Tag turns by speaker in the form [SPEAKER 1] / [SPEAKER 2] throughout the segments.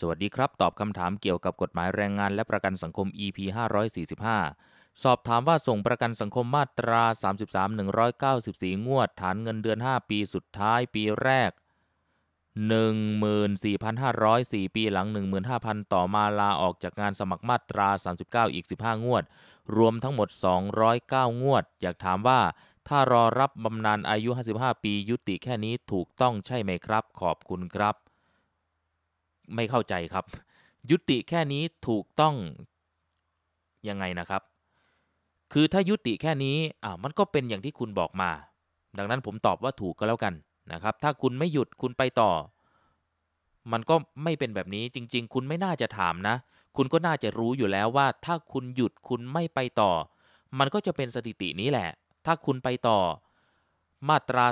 [SPEAKER 1] สวัสดีครับ ตอบคำถามเกี่ยวกับกฎหมายแรงงานและประกันสังคม EP 545สอบถามว่าส่งประกันสังคมมาตรา 33 194 งวด ฐานเงินเดือน 5 ปีสุดท้ายปีแรก 1 4 5 0 4ปีหลัง 15,000 ต่อมาลาออกจากงานสมัครมาตรา 39อีก15 งวด รวมทั้งหมด 209 งวด อยากถามว่า ถ้ารอรับบำนาญอายุ 55 ปียุติแค่นี้ถูกต้องใช่ไหมครับ ขอบคุณครับไม่เข้าใจครับ ยุติแค่นี้ถูกต้องยังไงนะครับ คือถ้ายุติแค่นี้อ่ามันก็เป็นอย่างที่คุณบอกมา ดังนั้นผมตอบว่าถูกก็แล้วกันนะครับถ้าคุณไม่หยุดคุณไปต่อ มันก็ไม่เป็นแบบนี้จริงๆ คุณไม่น่าจะถามนะ คุณก็น่าจะรู้อยู่แล้วว่า ถ้าคุณหยุดคุณไม่ไปต่อ มันก็จะเป็นสถิตินี้แหละ ถ้าคุณไปต่อ มาตรา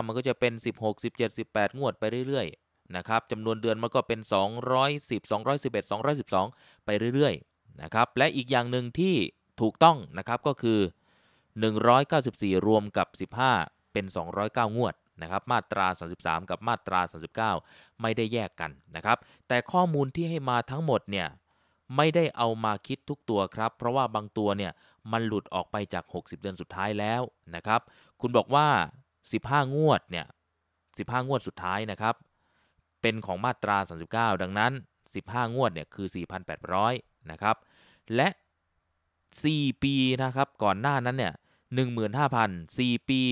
[SPEAKER 1] 39 มันก็จะเป็น 16 17 18งวดไปเรื่อยนะครับจำนวนเดือนมันก็เป็น 210 211 212 ไปเรื่อยๆนะครับ และอีกอย่างหนึ่งที่ถูกต้องนะครับก็คือ 194 รวมกับ 15 เป็น 209 งวดนะครับมาตรา 33 กับมาตรา 39 ไม่ได้แยกกันนะครับ แต่ข้อมูลที่ให้มาทั้งหมดเนี่ยไม่ได้เอามาคิดทุกตัวครับ เพราะว่าบางตัวเนี่ยมันหลุดออกไปจาก 60 เดือนสุดท้ายแล้วนะครับ คุณบอกว่า 15 งวดเนี่ย15 งวดสุดท้ายนะครับเป็นของมาตรา 39 ดังนั้น 15 งวดเนี่ยคือ 4,800 นะครับ และ 4 ปี นะครับ ก่อนหน้านั้นเนี่ย15,000 4ปี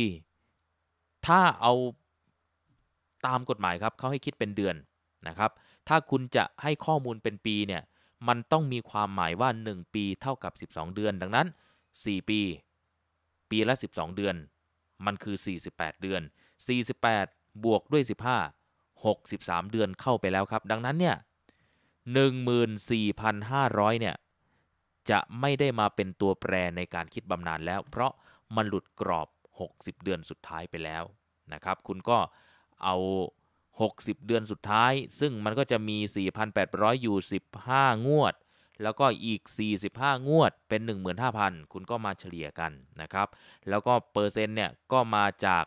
[SPEAKER 1] ถ้าเอาตามกฎหมายครับเขาให้คิดเป็นเดือน นะครับ ถ้าคุณจะให้ข้อมูลเป็นปีเนี่ยมันต้องมีความหมายว่า 1 ปีเท่ากับ 12 เดือนดังนั้น 4 ปี ปีละ 12 เดือน มันคือ 48 เดือน 48 บวกด้วย 15 63 เดือนเข้าไปแล้วครับ ดังนั้นเนี่ย14,500เนี่ยจะไม่ได้มาเป็นตัวแปรในการคิดบำนาญแล้ว เพราะมันหลุดกรอบ 60 เดือนสุดท้ายไปแล้วนะครับคุณก็เอา 60 เดือนสุดท้าย ซึ่งมันก็จะมี 4,800 อยู่ 15 งวด แล้วก็อีก 45 งวดเป็น 15,000 คุณก็มาเฉลี่ยกันนะครับ แล้วก็เปอร์เซ็นต์เนี่ยก็มาจาก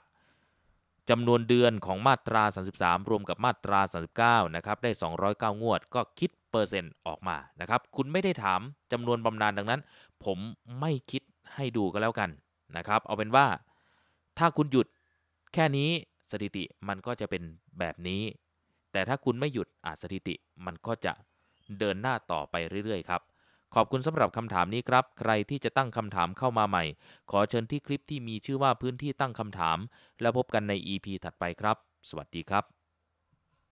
[SPEAKER 1] จำนวนเดือนของมาตรา 33 รวมกับมาตรา 39นะครับได้209 งวดก็คิดเปอร์เซ็นต์ออกมานะครับคุณไม่ได้ถามจำนวนบำนาญดังนั้น ผมไม่คิดให้ดูก็แล้วกันนะครับ เอาเป็นว่าถ้าคุณหยุดแค่นี้สถิติมันก็จะเป็นแบบนี้ แต่ถ้าคุณไม่หยุดอาสถิติมันก็จะเดินหน้าต่อไปเรื่อยๆครับขอบคุณสำหรับคำถามนี้ครับ ใครที่จะตั้งคำถามเข้ามาใหม่ ขอเชิญที่คลิปที่มีชื่อว่าพื้นที่ตั้งคำถาม แล้วพบกันใน EP ถัดไปครับ สวัสดีครับ